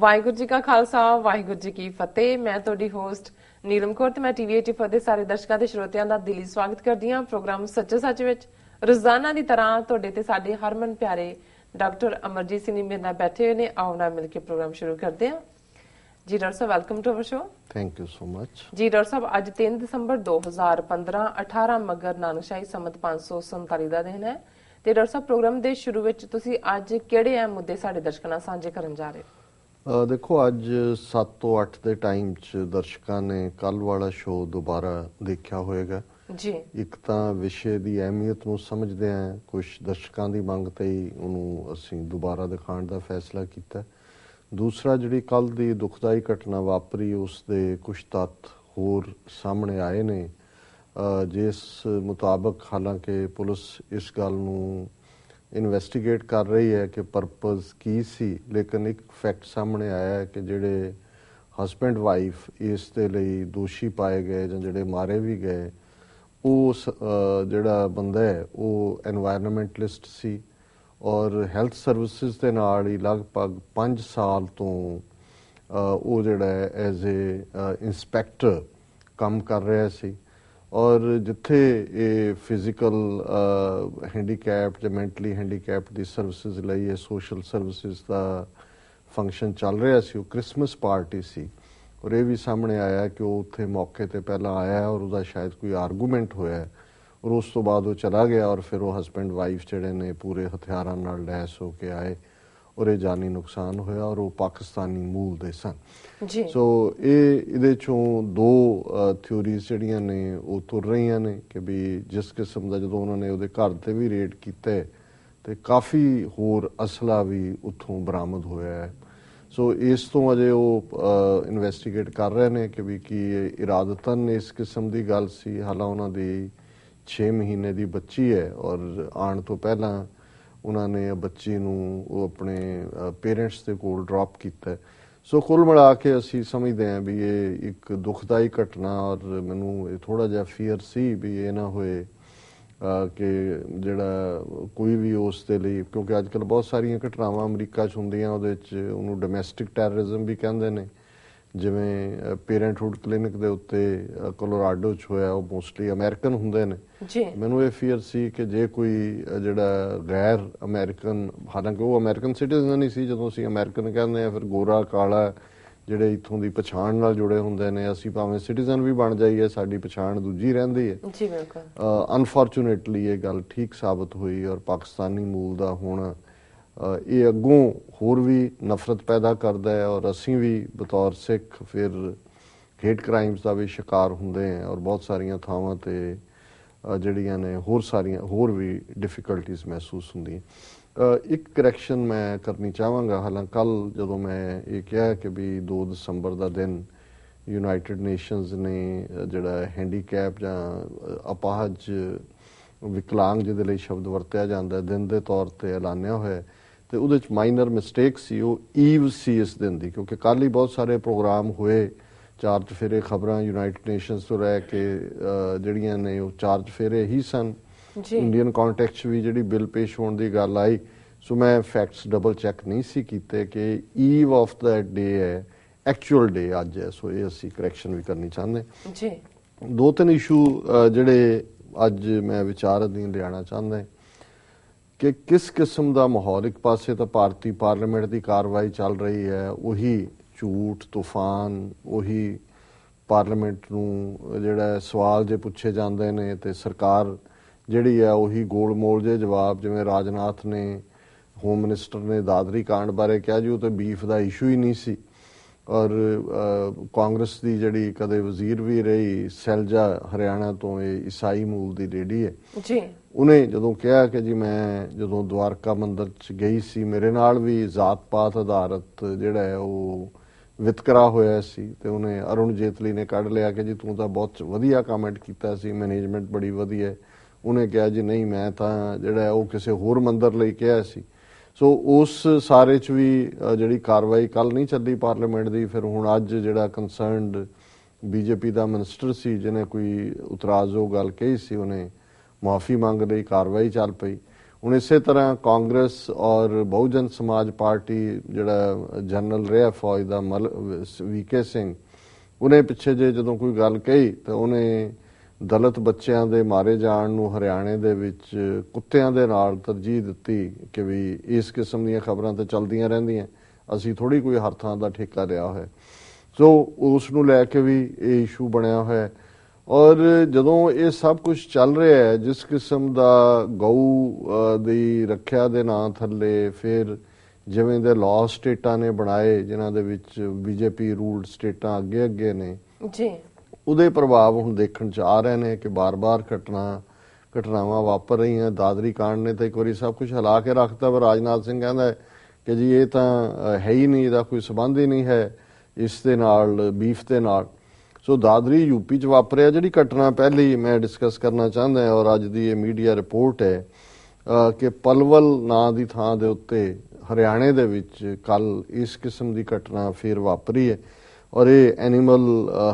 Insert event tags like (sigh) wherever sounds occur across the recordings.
ਵਾਹਿਗੁਰੂ ਜੀ ਕਾ ਖਾਲਸਾ ਵਾਹਿਗੁਰੂ ਜੀ ਕੀ ਫਤਿਹ ਮੈਂ ਤੁਹਾਡੀ ਹੋਸਟ ਨੀਲਮ ਕੌਰ ਤੇ ਮੈਂ ਟੀਵੀ 84 ਦੇ ਸਾਰੇ ਦਰਸ਼ਕਾਂ ਤੇ ਸਰੋਤਿਆਂ ਦਾ ਦਿਲੀ ਸਵਾਗਤ ਕਰਦੀ ਹਾਂ ਪ੍ਰੋਗਰਾਮ ਸੱਚੇ ਸੱਚ ਵਿੱਚ ਰੋਜ਼ਾਨਾ ਦੀ ਤਰ੍ਹਾਂ ਤੁਹਾਡੇ ਤੇ ਸਾਡੇ ਹਰਮਨ ਪਿਆਰੇ ਡਾਕਟਰ ਅਮਰਜੀਤ ਸਿੰਘ ਮੇਰੇ ਨਾਲ ਬੈਠੇ ਹੋਏ ਨੇ ਆਓ ਨਾਲ ਮਿਲ ਕੇ ਪ੍ਰੋਗਰਾਮ ਸ਼ੁਰੂ ਕਰਦੇ ਹਾਂ ਜੀ ਡਾਕਟਰ ਸਾਹਿਬ welcome to our show thank you so much ਜੀ ਡਾਕਟਰ ਸਾਹਿਬ ਅੱਜ 3 ਦਸੰਬਰ 2015 18 ਮਗਰ ਨਾਨਕਸ਼ਾਹੀ ਸੰਮਤ 547 ਦਾ ਦਿਨ ਹੈ ਤੇ ਡਾਕਟਰ ਸਾਹਿਬ ਪ੍ਰੋਗਰਾਮ ਦੇ ਸ਼ੁਰੂ ਵਿੱਚ ਤੁਸੀਂ ਅੱਜ ਕਿਹੜੇ ਐ ਮੁੱਦੇ ਸਾਡੇ ਦਰਸ਼ਕਾਂ ਨਾਲ ਸਾਂਝੇ ਕਰਨ ਜਾ ਰਹੇ ਹੋ ਦੇਖੋ ਅੱਜ 7 ਤੋਂ 8 ਦੇ ਟਾਈਮ 'ਚ ਦਰਸ਼ਕਾਂ ਨੇ ਕੱਲ ਵਾਲਾ ਸ਼ੋਅ ਦੁਬਾਰਾ ਦੇਖਿਆ ਹੋਵੇਗਾ ਜੀ ਇੱਕ ਤਾਂ ਵਿਸ਼ੇ ਦੀ ਅਹਿਮੀਅਤ ਨੂੰ ਸਮਝਦੇ ਆ ਕੁਝ ਦਰਸ਼ਕਾਂ ਦੀ ਮੰਗ ਤੇ ਹੀ ਉਹਨੂੰ ਅਸੀਂ ਦੁਬਾਰਾ ਦਿਖਾਉਣ ਦਾ ਫੈਸਲਾ ਕੀਤਾ ਦੂਸਰਾ ਜਿਹੜੀ ਕੱਲ ਦੀ ਦੁਖਦਾਈ ਘਟਨਾ ਵਾਪਰੀ ਉਸ ਦੇ ਕੁਝ ਤੱਤ ਹੋਰ ਸਾਹਮਣੇ ਆਏ ਨੇ ਜਿਸ ਮੁਤਾਬਕ ਹਾਲਾਂਕਿ ਪੁਲਿਸ ਇਸ ਗੱਲ ਨੂੰ ਇਨਵੈਸਟੀਗੇਟ ਕਰ ਰਹੀ ਹੈ ਕਿ ਪਰਪਸ ਕੀ ਸੀ ਲੇਕਿਨ ਇੱਕ ਫੈਕਟ ਸਾਹਮਣੇ ਆਇਆ ਹੈ ਕਿ ਜਿਹੜੇ ਹਸਬੰਡ ਵਾਈਫ ਇਸ ਦੇ ਲਈ ਦੋਸ਼ੀ ਪਾਏ ਗਏ ਜਾਂ ਜਿਹੜੇ ਮਾਰੇ ਵੀ ਗਏ ਉਸ ਜਿਹੜਾ ਬੰਦਾ ਹੈ ਉਹ এনवायरमेंटਲਿਸਟ ਸੀ ਔਰ ਹੈਲਥ ਸਰਵਿਸਿਜ਼ ਦੇ ਨਾਲ ਹੀ ਲਗਭਗ 5 ਸਾਲ ਤੋਂ ਉਹ ਜਿਹੜਾ ਐਜ਼ ਅ ਇਨਸਪੈਕਟਰ ਕੰਮ ਕਰ ਰਿਹਾ ਸੀ ਔਰ ਜਿੱਥੇ ਇਹ ਫਿਜ਼ੀਕਲ ਹੈਂਡੀਕੈਪ ਜਾਂ ਮੈਂਟਲੀ ਹੈਂਡੀਕੈਪ ਦੀ ਸਰਵਿਸਿਜ਼ ਲਈ ਇਹ ਸੋਸ਼ਲ ਸਰਵਿਸਿਜ਼ ਦਾ ਫੰਕਸ਼ਨ ਚੱਲ ਰਿਹਾ ਸੀ ਉਹ 크리스마ਸ ਪਾਰਟੀ ਸੀ ਔਰ ਇਹ ਵੀ ਸਾਹਮਣੇ ਆਇਆ ਕਿ ਉਹ ਉੱਥੇ ਮੌਕੇ ਤੇ ਪਹਿਲਾਂ ਆਇਆ ਔਰ ਉਹਦਾ ਸ਼ਾਇਦ ਕੋਈ ਆਰਗੂਮੈਂਟ ਹੋਇਆ ਔਰ ਉਸ ਤੋਂ ਬਾਅਦ ਉਹ ਚਲਾ ਗਿਆ ਔਰ ਫਿਰ ਉਹ ਹਸਬੰਡ ਵਾਈਫ ਜਿਹੜੇ ਨੇ ਪੂਰੇ ਹਥਿਆਰਾਂ ਨਾਲ ਲੈਸ ਹੋ ਕੇ ਆਏ ਉਰੇ ਜਾਨੀ ਨੁਕਸਾਨ ਹੋਇਆ ਔਰ ਉਹ ਪਾਕਿਸਤਾਨੀ ਮੂਲ ਦੇ ਸਨ ਜੀ ਸੋ ਇਹ ਇਹਦੇ ਚੋਂ ਦੋ ਥਿਉਰੀਜ਼ ਜਿਹੜੀਆਂ ਨੇ ਉਹ ਤੁਰ ਰਹੀਆਂ ਨੇ ਕਿ ਵੀ ਜਿਸ ਕਿਸਮ ਦਾ ਜਦੋਂ ਉਹਨਾਂ ਨੇ ਉਹਦੇ ਘਰ ਤੇ ਵੀ ਰੇਡ ਕੀਤਾ ਤੇ ਕਾਫੀ ਹੋਰ ਅਸਲਾ ਵੀ ਉੱਥੋਂ ਬਰਾਮਦ ਹੋਇਆ ਹੈ ਸੋ ਇਸ ਤੋਂ ਅਜੇ ਉਹ ਇਨਵੈਸਟੀਗੇਟ ਕਰ ਰਹੇ ਨੇ ਕਿ ਵੀ ਕੀ ਇਰਾਦਤਨ ਇਸ ਕਿਸਮ ਦੀ ਗੱਲ ਸੀ ਹਾਲਾ ਉਹਨਾਂ ਦੀ 6 ਮਹੀਨੇ ਦੀ ਬੱਚੀ ਹੈ ਔਰ ਆਣ ਤੋਂ ਪਹਿਲਾਂ ਉਹਨਾਂ ਨੇ ਬੱਚੇ ਨੂੰ ਉਹ ਆਪਣੇ ਪੇਰੈਂਟਸ ਦੇ ਕੋਲ ਡ੍ਰੌਪ ਕੀਤਾ ਸੋ ਕੁੱਲ ਮਿਲਾ ਕੇ ਅਸੀਂ ਸਮਝਦੇ ਹਾਂ ਵੀ ਇਹ ਇੱਕ ਦੁਖਦਾਈ ਘਟਨਾ ਔਰ ਮੈਨੂੰ ਥੋੜਾ ਜਿਹਾ ਫੀਅਰ ਸੀ ਵੀ ਇਹ ਨਾ ਹੋਏ ਕਿ ਜਿਹੜਾ ਕੋਈ ਵੀ ਉਸ ਦੇ ਲਈ ਕਿਉਂਕਿ ਅੱਜਕੱਲ ਬਹੁਤ ਸਾਰੀਆਂ ਘਟਨਾਵਾਂ ਅਮਰੀਕਾ 'ਚ ਹੁੰਦੀਆਂ ਉਹਦੇ ਵਿੱਚ ਉਹਨੂੰ ਡੋਮੈਸਟਿਕ ਟੈਰਰਿਜ਼ਮ ਵੀ ਕਹਿੰਦੇ ਨੇ ਜਿਵੇਂ ਪੇਰੈਂਟਹੁੱਡ ਕਲੀਨਿਕ ਦੇ ਉੱਤੇ ਕੋਲੋਰਾਡੋ ਚ ਹੋਇਆ ਉਹ ਮੋਸਟਲੀ ਅਮਰੀਕਨ ਹੁੰਦੇ ਨੇ ਜੀ ਮੈਨੂੰ ਇਹ ਫੀਅਰ ਸੀ ਕਿ ਜੇ ਕੋਈ ਜਿਹੜਾ ਗੈਰ ਅਮਰੀਕਨ ਹਾਲਾਂਕਿ ਉਹ ਅਮਰੀਕਨ ਸਿਟੀਜ਼ਨ ਨਹੀਂ ਸੀ ਜਦੋਂ ਅਸੀਂ ਅਮਰੀਕਨ ਕਹਿੰਦੇ ਆ ਫਿਰ ਗੋਰਾ ਕਾਲਾ ਜਿਹੜੇ ਇਥੋਂ ਦੀ ਪਛਾਣ ਨਾਲ ਜੁੜੇ ਹੁੰਦੇ ਨੇ ਅਸੀਂ ਭਾਵੇਂ ਸਿਟੀਜ਼ਨ ਵੀ ਬਣ ਜਾਈਏ ਸਾਡੀ ਪਛਾਣ ਦੂਜੀ ਰਹਿੰਦੀ ਹੈ ਜੀ ਬਿਲਕੁਲ ਅਨਫੋਰਚੂਨੇਟਲੀ ਇਹ ਗੱਲ ਠੀਕ ਸਾਬਤ ਹੋਈ ਔਰ ਪਾਕਿਸਤਾਨੀ ਮੂਲ ਦਾ ਹੋਣਾ ਇਹ ਅੱਗੋਂ ਹੋਰ ਵੀ ਨਫ਼ਰਤ ਪੈਦਾ ਕਰਦਾ ਹੈ ਔਰ ਅਸੀਂ ਵੀ ਬਤੌਰ ਸਿੱਖ ਫਿਰ ਹੇਟ ਕ੍ਰਾਈਮਸ ਦਾ ਵੀ ਸ਼ਿਕਾਰ ਹੁੰਦੇ ਹਾਂ ਔਰ ਬਹੁਤ ਸਾਰੀਆਂ ਥਾਵਾਂ ਤੇ ਜਿਹੜੀਆਂ ਨੇ ਹੋਰ ਸਾਰੀਆਂ ਹੋਰ ਵੀ ਡਿਫਿਕਲਟੀਆਂ ਮਹਿਸੂਸ ਹੁੰਦੀਆਂ ਇੱਕ ਕਰੈਕਸ਼ਨ ਮੈਂ ਕਰਨੀ ਚਾਹਾਂਗਾ ਹਾਲਾਂਕਿ ਕੱਲ ਜਦੋਂ ਮੈਂ ਇਹ ਕਿਹਾ ਕਿ ਵੀ 2 ਦਸੰਬਰ ਦਾ ਦਿਨ ਯੂਨਾਈਟਿਡ ਨੇਸ਼ਨਸ ਨੇ ਜਿਹੜਾ ਹੈਂਡੀਕੈਪ ਜਾਂ ਅਪਾਹਜ ਵਿਕਲਾਂਗ ਜਿਹਦੇ ਲਈ ਸ਼ਬਦ ਵਰਤਿਆ ਜਾਂਦਾ ਦਿਨ ਦੇ ਤੌਰ ਤੇ ਐਲਾਨਿਆ ਹੋਇਆ ਤੇ ਉਹਦੇ ਵਿੱਚ ਮਾਈਨਰ ਮਿਸਟੇਕ ਸੀ ਉਹ ਈਵ ਸੀ ਇਸ ਦਿਨ ਦੀ ਕਿਉਂਕਿ ਕੱਲ ਹੀ ਬਹੁਤ ਸਾਰੇ ਪ੍ਰੋਗਰਾਮ ਹੋਏ ਚਾਰਜ ਫੇਰੇ ਖਬਰਾਂ ਯੂਨਾਈਟਿਡ ਨੇਸ਼ਨਸ ਤੋਂ ਰਹਿ ਕੇ ਜਿਹੜੀਆਂ ਨੇ ਉਹ ਚਾਰਜ ਫੇਰੇ ਹੀ ਸਨ ਜੀ ਇੰਡੀਅਨ ਕੰਟੈਕਸਟ ਵੀ ਜਿਹੜੀ ਬਿੱਲ ਪੇਸ਼ ਹੋਣ ਦੀ ਗੱਲ ਆਈ ਸੋ ਮੈਂ ਫੈਕਟਸ ਡਬਲ ਚੈੱਕ ਨਹੀਂ ਸੀ ਕੀਤੇ ਕਿ ਈਵ ਆਫ ਦਾ ਡੇ ਹੈ ਐਕਚੁਅਲ ਡੇ ਅੱਜ ਹੈ ਸੋ ਇਹ ਅਸੀਂ ਕਰੈਕਸ਼ਨ ਵੀ ਕਰਨੀ ਚਾਹੁੰਦੇ ਜੀ ਦੋ ਤਿੰਨ ਇਸ਼ੂ ਜਿਹੜੇ ਅੱਜ ਮੈਂ ਵਿਚਾਰ ਅਧੀਨ ਲਿਆਣਾ ਚਾਹੁੰਦਾ ਹਾਂ ਕਿ ਕਿਸ ਕਿਸਮ ਦਾ ਮਾਹੌਲ ਇੱਕ ਪਾਸੇ ਤਾਂ ਭਾਰਤੀ ਪਾਰਲੀਮੈਂਟ ਦੀ ਕਾਰਵਾਈ ਚੱਲ ਰਹੀ ਹੈ ਉਹੀ ਝੂਠ ਤੂਫਾਨ ਉਹੀ ਪਾਰਲੀਮੈਂਟ ਨੂੰ ਜਿਹੜਾ ਸਵਾਲ ਜੇ ਪੁੱਛੇ ਜਾਂਦੇ ਨੇ ਤੇ ਸਰਕਾਰ ਜਿਹੜੀ ਹੈ ਉਹੀ ਗੋਲਮੋਲ ਜੇ ਜਵਾਬ ਜਿਵੇਂ ਰਾਜਨਾਥ ਨੇ ਹੋਮ ਮਿਨਿਸਟਰ ਨੇ ਦਾਦਰੀ ਕਾਂਡ ਬਾਰੇ ਕਿਹਾ ਜੀ ਉਹ ਤੇ ਬੀਫ ਦਾ ਇਸ਼ੂ ਹੀ ਨਹੀਂ ਸੀ ਔਰ ਕਾਂਗਰਸ ਦੀ ਜਿਹੜੀ ਕਦੇ ਵਜ਼ੀਰ ਵੀ ਰਹੀ ਸੈਲਜਾ ਹਰਿਆਣਾ ਤੋਂ ਇਹ ਈਸਾਈ ਮੂਲ ਦੀ ਲੇਡੀ ਹੈ ਜੀ ਉਹਨੇ ਜਦੋਂ ਕਿਹਾ ਕਿ ਜੀ ਮੈਂ ਜਦੋਂ ਦਵਾਰਕਾ ਮੰਦਰ ਚ ਗਈ ਸੀ ਮੇਰੇ ਨਾਲ ਵੀ ਜਾਤ ਪਾਤ ਆਧਾਰਿਤ ਜਿਹੜਾ ਹੈ ਉਹ ਵਿਤਕਰਾ ਹੋਇਆ ਸੀ ਤੇ ਉਹਨੇ ਅਰੁਣ ਜੇਤਲੀ ਨੇ ਕੱਢ ਲਿਆ ਕਿ ਜੀ ਤੂੰ ਤਾਂ ਬਹੁਤ ਵਧੀਆ ਕਮੈਂਟ ਕੀਤਾ ਸੀ ਮੈਨੇਜਮੈਂਟ ਬੜੀ ਵਧੀਆ ਹੈ ਉਹਨੇ ਕਿਹਾ ਜੀ ਨਹੀਂ ਮੈਂ ਤਾਂ ਜਿਹੜਾ ਉਹ ਕਿਸੇ ਹੋਰ ਮੰਦਰ ਲਈ ਕਿਹਾ ਸੀ ਸੋ ਉਸ ਸਾਰੇ ਚ ਵੀ ਜਿਹੜੀ ਕਾਰਵਾਈ ਕੱਲ ਨਹੀਂ ਚੱਲੀ ਪਾਰਲੀਮੈਂਟ ਦੀ ਫਿਰ ਹੁਣ ਅੱਜ ਜਿਹੜਾ ਕਨਸਰਨਡ ਬੀਜੇਪੀ ਦਾ ਮਿਨਿਸਟਰ ਸੀ ਜਿਹਨੇ ਕੋਈ ਉਤਰਾਜ਼ ਗੱਲ ਕਹੀ ਸੀ ਉਹਨੇ ਮਾਫੀ ਮੰਗ ਲਈ ਕਾਰਵਾਈ ਚੱਲ ਪਈ ਹੁਣ ਇਸੇ ਤਰ੍ਹਾਂ ਕਾਂਗਰਸ ਔਰ ਬਹੁਜਨ ਸਮਾਜ ਪਾਰਟੀ ਜਿਹੜਾ ਜਨਰਲ ਰਿਹਾ ਫੌਜ ਦਾ ਵੀਕੇ ਸਿੰਘ ਉਹਨੇ ਪਿੱਛੇ ਜੇ ਜਦੋਂ ਕੋਈ ਗੱਲ ਕਹੀ ਤਾਂ ਉਹਨੇ ਦਲਿਤ ਬੱਚਿਆਂ ਦੇ ਮਾਰੇ ਜਾਣ ਨੂੰ ਹਰਿਆਣੇ ਦੇ ਵਿੱਚ ਕੁੱਤਿਆਂ ਦੇ ਨਾਲ ਤਰਜੀਹ ਦਿੱਤੀ ਕਿ ਵੀ ਇਸ ਕਿਸਮ ਦੀਆਂ ਖਬਰਾਂ ਤਾਂ ਚੱਲਦੀਆਂ ਰਹਿੰਦੀਆਂ ਅਸੀਂ ਥੋੜੀ ਕੋਈ ਹਰਥਾਂ ਦਾ ਠੇਕਾ ਲਿਆ ਹੋਇਆ ਸੋ ਉਸ ਨੂੰ ਲੈ ਕੇ ਵੀ ਇਹ ਇਸ਼ੂ ਬਣਿਆ ਹੋਇਆ ਔਰ ਜਦੋਂ ਇਹ ਸਭ ਕੁਝ ਚੱਲ ਰਿਹਾ ਹੈ ਜਿਸ ਕਿਸਮ ਦਾ ਗਊ ਦੀ ਰੱਖਿਆ ਦੇ ਨਾਂ ਥੱਲੇ ਫਿਰ ਜਿਵੇਂ ਦੇ ਲਾਅ ਸਟੇਟਾਂ ਨੇ ਬਣਾਏ ਜਿਨ੍ਹਾਂ ਦੇ ਵਿੱਚ ਬੀਜੇਪੀ ਰੂਲਡ ਸਟੇਟਾਂ ਅੱਗੇ ਅੱਗੇ ਨੇ ਜੀ ਉਹਦੇ ਪ੍ਰਭਾਵ ਹੁਣ ਦੇਖਣ ਚ ਆ ਰਹੇ ਨੇ ਕਿ ਬਾਰ-ਬਾਰ ਘਟਨਾ ਘਟਨਾਵਾਂ ਵਾਪਰ ਰਹੀਆਂ ਦਾਦਰੀ ਕਾਂਡ ਨੇ ਤਾਂ ਇੱਕ ਵਾਰੀ ਸਭ ਕੁਝ ਹਲਾ ਕੇ ਰੱਖਤਾ ਪਰ ਰਾਜਨਾਥ ਸਿੰਘ ਕਹਿੰਦਾ ਕਿ ਜੀ ਇਹ ਤਾਂ ਹੈ ਹੀ ਨਹੀਂ ਇਹਦਾ ਕੋਈ ਸਬੰਧ ਹੀ ਨਹੀਂ ਹੈ ਇਸ ਦੇ ਨਾਲ ਬੀਫ ਦੇ ਨਾਲ ਸੋ ਦਾਦਰੀ ਯੂਪੀ ਚ ਵਾਪਰਿਆ ਜਿਹੜੀ ਘਟਨਾ ਪਹਿਲੀ ਮੈਂ ਡਿਸਕਸ ਕਰਨਾ ਚਾਹੁੰਦਾ ਹਾਂ ਔਰ ਅੱਜ ਦੀ ਇਹ ਮੀਡੀਆ ਰਿਪੋਰਟ ਹੈ ਕਿ ਪਲਵਲ ਨਾਂ ਦੀ ਥਾਂ ਦੇ ਉੱਤੇ ਹਰਿਆਣੇ ਦੇ ਵਿੱਚ ਕੱਲ ਇਸ ਕਿਸਮ ਦੀ ਘਟਨਾ ਫੇਰ ਵਾਪਰੀ ਹੈ ਔਰ ਇਹ ਐਨੀਮਲ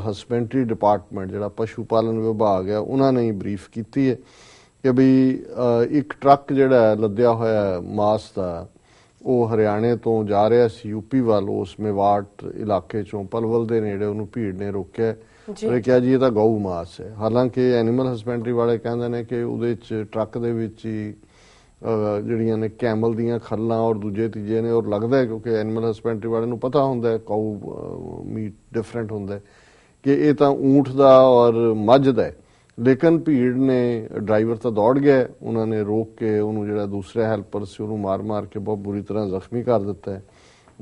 ਹਸਬੈਂਡਰੀ ਡਿਪਾਰਟਮੈਂਟ ਜਿਹੜਾ ਪਸ਼ੂ ਪਾਲਣ ਵਿਭਾਗ ਹੈ ਉਹਨਾਂ ਨੇ ਹੀ ਬਰੀਫ ਕੀਤੀ ਹੈ ਕਿ ਵੀ ਇੱਕ ਟਰੱਕ ਜਿਹੜਾ ਲੱਦਿਆ ਹੋਇਆ ਮਾਸ ਦਾ ਉਹ ਹਰਿਆਣੇ ਤੋਂ ਜਾ ਰਿਹਾ ਸੀ ਯੂਪੀ ਵੱਲ ਉਸ ਮੇਵਾਟ ਇਲਾਕੇ ਚੋਂ ਪਲਵਲ ਦੇ ਨੇੜੇ ਉਹਨੂੰ ਭੀੜ ਨੇ ਰੋਕਿਆ ਉਹਨੇ ਕਿਹਾ ਜੀ ਇਹ ਤਾਂ ਗਊ ਮਾਸ ਹੈ ਹਾਲਾਂਕਿ ਐਨੀਮਲ ਹਸਬੈਂਡਰੀ ਵਾਲੇ ਕਹਿੰਦੇ ਨੇ ਕਿ ਉਹਦੇ ਵਿੱਚ ਟਰੱਕ ਦੇ ਵਿੱਚ ਹੀ ਜਿਹੜੀਆਂ ਨੇ ਕੈਮਲ ਦੀਆਂ ਖੱਲਾਂ ਔਰ ਦੂਜੇ ਤੀਜੇ ਨੇ ਔਰ ਲੱਗਦਾ ਹੈ ਕਿਉਂਕਿ ਐਨੀਮਲ ਹਸਬੈਂਡਰੀ ਵਾਲੇ ਨੂੰ ਪਤਾ ਹੁੰਦਾ ਹੈ ਕਾਊ ਮੀਟ ਡਿਫਰੈਂਟ ਹੁੰਦਾ ਹੈ ਕਿ ਇਹ ਤਾਂ ਊਂਠ ਦਾ ਔਰ ਮੱਝ ਦਾ ਹੈ ਲੇਕਿਨ ਭੀੜ ਨੇ ਡਰਾਈਵਰ ਤਾਂ ਦੌੜ ਗਿਆ ਉਹਨਾਂ ਨੇ ਰੋਕ ਕੇ ਉਹਨੂੰ ਜਿਹੜਾ ਦੂਸਰਾ ਹੈਲਪਰ ਸੀ ਉਹਨੂੰ ਮਾਰ-ਮਾਰ ਕੇ ਬਹੁਤ ਬੁਰੀ ਤਰ੍ਹਾਂ ਜ਼ਖਮੀ ਕਰ ਦਿੱਤਾ ਹੈ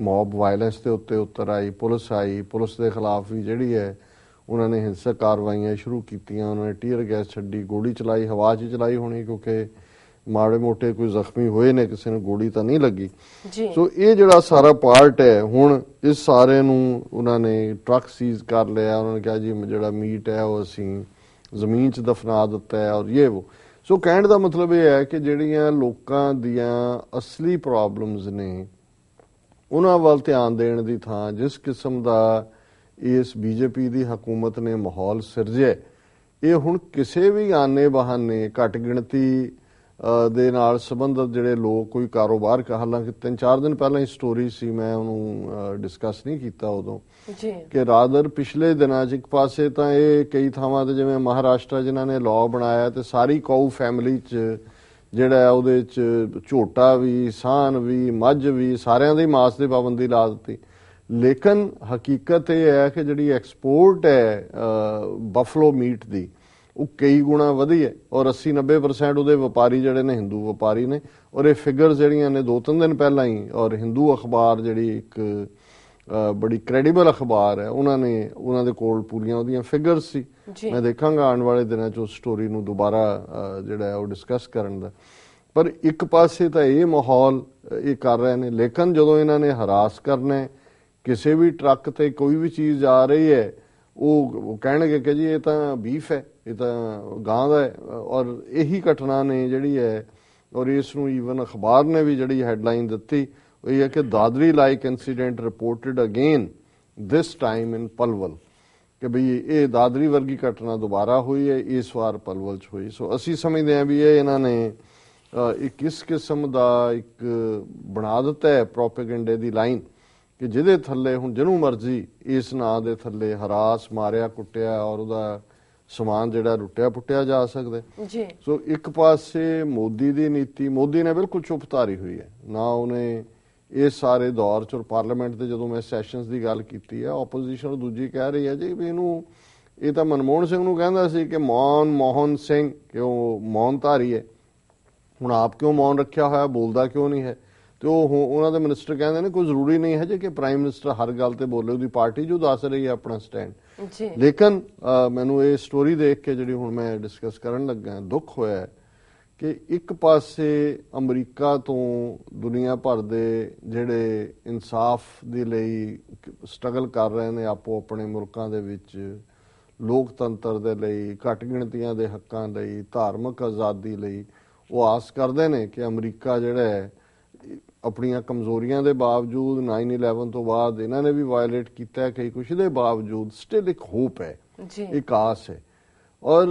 ਮੌਬ ਵਾਇਲੈਂਸ ਦੇ ਉੱਤੇ ਉੱਤਰ ਆਈ ਪੁਲਿਸ ਆਈ ਪੁਲਿਸ ਦੇ ਖਿਲਾਫ ਵੀ ਜਿਹੜੀ ਹੈ ਉਹਨਾਂ ਨੇ ਹਿੰਸਕ ਕਾਰਵਾਈਆਂ ਸ਼ੁਰੂ ਕੀਤੀਆਂ ਉਹਨਾਂ ਨੇ ਟੀਅਰ ਗੈਸ ਛੱਡੀ ਗੋਲੀ ਚਲਾਈ ਹਵਾ 'ਚ ਚਲਾਈ ਹੋਣੀ ਕਿਉਂਕਿ ਮਾੜੇ ਮੋਟੇ ਕੋਈ ਜ਼ਖਮੀ ਹੋਏ ਨੇ ਕਿਸੇ ਨੂੰ ਗੋਲੀ ਤਾਂ ਨਹੀਂ ਲੱਗੀ ਜੀ ਸੋ ਇਹ ਜਿਹੜਾ ਸਾਰਾ ਪਾਰਟ ਹੈ ਹੁਣ ਇਸ ਸਾਰੇ ਨੂੰ ਉਹਨਾਂ ਨੇ ਟਰੱਕ ਸੀਜ਼ ਕਰ ਲਿਆ ਉਹਨਾਂ ਨੇ ਕਿਹਾ ਜੀ ਜਿਹੜਾ ਮੀਟ ਹੈ ਉਹ ਅਸੀਂ ਜ਼ਮੀਨ 'ਚ ਦਫਨਾ ਦਿੱਤਾ ਹੈ ਔਰ ਇਹ ਉਹ ਸੋ ਕਹਿਣ ਦਾ ਮਤਲਬ ਇਹ ਹੈ ਕਿ ਜਿਹੜੀਆਂ ਲੋਕਾਂ ਦੀਆਂ ਅਸਲੀ ਪ੍ਰੋਬਲਮਸ ਨੇ ਉਹਨਾਂ ਵੱਲ ਧਿਆਨ ਦੇਣ ਦੀ ਥਾਂ ਜਿਸ ਕਿਸਮ ਦਾ ਇਸ ਬੀਜੇਪੀ ਦੀ ਹਕੂਮਤ ਨੇ ਮਾਹੌਲ ਸਿਰਜਿਆ ਇਹ ਹੁਣ ਕਿਸੇ ਵੀ ਆਨੇ ਬਹਾਨੇ ਘਟ ਗਿਣਤੀ ਦੇ ਨਾਲ ਸੰਬੰਧਤ ਜਿਹੜੇ ਲੋਕ ਕੋਈ ਕਾਰੋਬਾਰ ਹਾਲਾਂਕਿ ਤਿੰਨ ਚਾਰ ਦਿਨ ਪਹਿਲਾਂ ਹੀ ਸਟੋਰੀ ਸੀ ਮੈਂ ਉਹਨੂੰ ਡਿਸਕਸ ਨਹੀਂ ਕੀਤਾ ਉਦੋਂ ਜੀ ਕਿ ਰਾਦਰ ਪਿਛਲੇ ਦਿਨਾਂ 'ਚ ਇੱਕ ਪਾਸੇ ਤਾਂ ਇਹ ਕਈ ਥਾਵਾਂ ਤੇ ਜਿਵੇਂ ਮਹਾਰਾਸ਼ਟਰ ਜਿਨ੍ਹਾਂ ਨੇ ਲਾਅ ਬਣਾਇਆ ਤੇ ਸਾਰੀ ਕਾਊ ਫੈਮਿਲੀ 'ਚ ਜਿਹੜਾ ਉਹਦੇ 'ਚ ਝੋਟਾ ਵੀ ਸਾਨ ਵੀ ਮੱਝ ਵੀ ਸਾਰਿਆਂ ਦੇ ਮਾਸ ਤੇ ਪਾਬੰਦੀ ਲਾ ਦਿੱਤੀ ਲੇਕਿਨ ਹਕੀਕਤ ਇਹ ਹੈ ਕਿ ਜਿਹੜੀ ਐਕਸਪੋਰਟ ਹੈ ਬਫਲੋ ਮੀਟ ਦੀ ਉਹ ਕਈ ਗੁਣਾ ਵਧੀ ਹੈ ਔਰ 80 90% ਉਹਦੇ ਵਪਾਰੀ ਜਿਹੜੇ ਨੇ ਹਿੰਦੂ ਵਪਾਰੀ ਨੇ ਔਰ ਇਹ ਫਿਗਰ ਜਿਹੜੀਆਂ ਨੇ ਦੋ ਤਿੰਨ ਦਿਨ ਪਹਿਲਾਂ ਹੀ ਔਰ ਹਿੰਦੂ ਅਖਬਾਰ ਜਿਹੜੀ ਇੱਕ ਬੜੀ ਕ੍ਰੈਡੀਬਲ ਅਖਬਾਰ ਹੈ ਉਹਨਾਂ ਨੇ ਉਹਨਾਂ ਦੇ ਕੋਲ ਪੂਰੀਆਂ ਉਹਦੀਆਂ ਫਿਗਰਸ ਸੀ ਮੈਂ ਦੇਖਾਂਗਾ ਆਉਣ ਵਾਲੇ ਦਿਨਾਂ 'ਚ ਉਸ ਸਟੋਰੀ ਨੂੰ ਦੁਬਾਰਾ ਜਿਹੜਾ ਹੈ ਉਹ ਡਿਸਕਸ ਕਰਨ ਦਾ ਪਰ ਇੱਕ ਪਾਸੇ ਤਾਂ ਇਹ ਮਾਹੌਲ ਇਹ ਕਰ ਰਹੇ ਨੇ ਲੇਕਿਨ ਜਦੋਂ ਇਹਨਾਂ ਨੇ ਹਰਾਸ ਕਰਨਾ ਕਿਸੇ ਵੀ ਟਰੱਕ ਤੇ ਕੋਈ ਵੀ ਚੀਜ਼ ਆ ਰਹੀ ਹੈ ਉਹ ਕਹਿਣਗੇ ਕਿ ਜੀ ਇਹ ਤਾਂ ਬੀਫ ਹੈ ਇਹ ਤਾਂ ਗਾਂ ਦਾ ਹੈ ਔਰ ਇਹੀ ਘਟਨਾ ਨੇ ਜਿਹੜੀ ਹੈ ਔਰ ਇਸ ਨੂੰ ਈਵਨ ਅਖਬਾਰ ਨੇ ਵੀ ਜਿਹੜੀ ਹੈਡਲਾਈਨ ਦਿੱਤੀ ਉਹ ਇਹ ਹੈ ਕਿ Dadri like incident reported again this time in Palwal ਕਿ ਭਈ ਇਹ ਦਾਦਰੀ ਵਰਗੀ ਘਟਨਾ ਦੁਬਾਰਾ ਹੋਈ ਹੈ ਇਸ ਵਾਰ ਪਲਵਲ 'ਚ ਹੋਈ ਸੋ ਅਸੀਂ ਸਮਝਦੇ ਹਾਂ ਵੀ ਇਹ ਇਹਨਾਂ ਨੇ ਇੱਕ ਕਿਸ ਕਿਸਮ ਦਾ ਇੱਕ ਬਣਾ ਦਿੱਤਾ ਹੈ ਪ੍ਰੋਪਾਗੈਂਡੇ ਦੀ ਲਾਈਨ ਕਿ ਜਿਹਦੇ ਥੱਲੇ ਹੁਣ ਜਿਹਨੂੰ ਮਰਜ਼ੀ ਇਸ ਨਾਂ ਦੇ ਥੱਲੇ ਹਰਾਸ ਮਾਰਿਆ ਕੁੱਟਿਆ ਔਰ ਉਹਦਾ ਸਮਾਨ ਜਿਹੜਾ ਰੁੱਟਿਆ ਪੁੱਟਿਆ ਜਾ ਸਕਦਾ ਜੀ ਸੋ ਇੱਕ ਪਾਸੇ ਮੋਦੀ ਦੀ ਨੀਤੀ ਮੋਦੀ ਨੇ ਬਿਲਕੁਲ ਚੁਪਤਾਰੀ ਹੋਈ ਹੈ ਨਾ ਉਹਨੇ ਇਹ ਸਾਰੇ ਦੌਰ ਚ ਪਾਰਲੀਮੈਂਟ ਦੇ ਜਦੋਂ ਮੈਂ ਸੈਸ਼ਨਸ ਦੀ ਗੱਲ ਕੀਤੀ ਹੈ ਆਪੋਜੀਸ਼ਨ ਦੂਜੀ ਕਹਿ ਰਹੀ ਹੈ ਜੀ ਵੀ ਇਹਨੂੰ ਇਹ ਤਾਂ ਮਨਮੋਹਨ ਸਿੰਘ ਨੂੰ ਕਹਿੰਦਾ ਸੀ ਕਿ ਮੌਨ ਮੋਹਨ ਸਿੰਘ ਕਿਉਂ ਮੌਨ ਧਾਰੀ ਹੈ ਹੁਣ ਆਪ ਕਿਉਂ ਮੌਨ ਰੱਖਿਆ ਹੋਇਆ ਬੋਲਦਾ ਕਿਉਂ ਨਹੀਂ ਹੈ ਤੇ ਉਹ ਉਹਨਾਂ ਦੇ ਮਿਨਿਸਟਰ ਕਹਿੰਦੇ ਨੇ ਕੋਈ ਜ਼ਰੂਰੀ ਨਹੀਂ ਹੈ ਜੇ ਕਿ ਪ੍ਰਾਈਮ ਮਿਨਿਸਟਰ ਹਰ ਗੱਲ ਤੇ ਬੋਲੇ ਉਹਦੀ ਪਾਰਟੀ ਜੋ ਦੱਸ ਰਹੀ ਹੈ ਆਪਣਾ ਸਟੈਂਡ ਜੀ ਲੇਕਿਨ ਮੈਨੂੰ ਇਹ ਸਟੋਰੀ ਦੇਖ ਕੇ ਜਿਹੜੀ ਹੁਣ ਮੈਂ ਡਿਸਕਸ ਕਰਨ ਲੱਗਾ ਦੁੱਖ ਹੋਇਆ ਕਿ ਇੱਕ ਪਾਸੇ ਅਮਰੀਕਾ ਤੋਂ ਦੁਨੀਆ ਭਰ ਦੇ ਜਿਹੜੇ ਇਨਸਾਫ ਦੇ ਲਈ ਸਟਰਗਲ ਕਰ ਰਹੇ ਨੇ ਆਪੋ ਆਪਣੇ ਮੁਲਕਾਂ ਦੇ ਵਿੱਚ ਲੋਕਤੰਤਰ ਦੇ ਲਈ ਘੱਟ ਗਿਣਤੀਆਂ ਦੇ ਹੱਕਾਂ ਲਈ ਧਾਰਮਿਕ ਆਜ਼ਾਦੀ ਲਈ ਉਹ ਆਸ ਕਰਦੇ ਨੇ ਕਿ ਅਮਰੀਕਾ ਜਿਹੜਾ ਹੈ ਆਪਣੀਆਂ ਕਮਜ਼ੋਰੀਆਂ ਦੇ ਬਾਵਜੂਦ 9/11 ਤੋਂ ਬਾਅਦ ਇਹਨਾਂ ਨੇ ਵੀ ਵਾਇਲੇਟ ਕੀਤਾ ਕਈ ਕੁਛ ਦੇ ਬਾਵਜੂਦ ਸਟਿਲ ਇੱਕ ਹੋਪ ਹੈ ਜੀ ਇੱਕ ਆਸ ਹੈ ਔਰ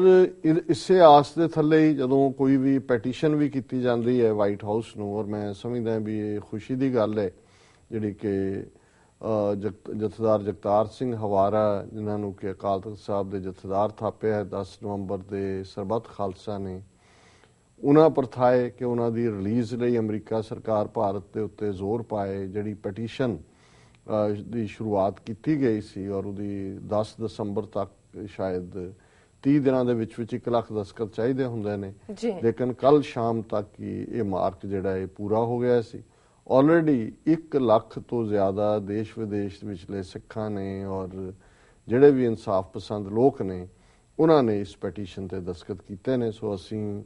ਇਸੇ ਆਸ ਦੇ ਥੱਲੇ ਹੀ ਜਦੋਂ ਕੋਈ ਵੀ ਪੈਟੀਸ਼ਨ ਵੀ ਕੀਤੀ ਜਾਂਦੀ ਹੈ ਵਾਈਟ ਹਾਊਸ ਨੂੰ ਔਰ ਮੈਂ ਸਮਝਦਾ ਵੀ ਇਹ ਖੁਸ਼ੀ ਦੀ ਗੱਲ ਹੈ ਜਿਹੜੀ ਕਿ ਜਥੇਦਾਰ ਜਗਤਾਰ ਸਿੰਘ ਹਵਾਰਾ ਜਿਨ੍ਹਾਂ ਨੂੰ ਕਿ ਅਕਾਲ ਤਖਤ ਸਾਹਿਬ ਦੇ ਜਥੇਦਾਰ ਥਾਪਿਆ ਹੈ 10 ਨਵੰਬਰ ਦੇ ਸਰਬੱਤ ਖਾਲਸਾ ਨੇ ਉਹਨਾਂ ਪਰਥਾਏ ਕਿ ਉਹਨਾਂ ਦੀ ਰਿਲੀਜ਼ ਲਈ ਅਮਰੀਕਾ ਸਰਕਾਰ ਭਾਰਤ ਦੇ ਉੱਤੇ ਜ਼ੋਰ ਪਾਏ ਜਿਹੜੀ ਪਟੀਸ਼ਨ ਦੀ ਸ਼ੁਰੂਆਤ ਕੀਤੀ ਗਈ ਸੀ ਔਰ ਉਹਦੀ 10 ਦਸੰਬਰ ਤੱਕ ਸ਼ਾਇਦ 30 ਦਿਨਾਂ ਦੇ ਵਿੱਚ ਵਿੱਚ 1 ਲੱਖ ਦਸਕਤ ਚਾਹੀਦੇ ਹੁੰਦੇ ਨੇ ਲੇਕਿਨ ਕੱਲ ਸ਼ਾਮ ਤੱਕ ਹੀ ਇਹ ਮਾਰਕ ਜਿਹੜਾ ਇਹ ਪੂਰਾ ਹੋ ਗਿਆ ਸੀ ਆਲਰੇਡੀ 1 ਲੱਖ ਤੋਂ ਜ਼ਿਆਦਾ ਦੇਸ਼ ਵਿਦੇਸ਼ ਵਿੱਚਲੇ ਸਿੱਖਾਂ ਨੇ ਔਰ ਜਿਹੜੇ ਵੀ ਇਨਸਾਫ ਪਸੰਦ ਲੋਕ ਨੇ ਉਹਨਾਂ ਨੇ ਇਸ ਪਟੀਸ਼ਨ ਤੇ ਦਸਖਤ ਕੀਤੇ ਨੇ ਸੋ ਅਸੀਂ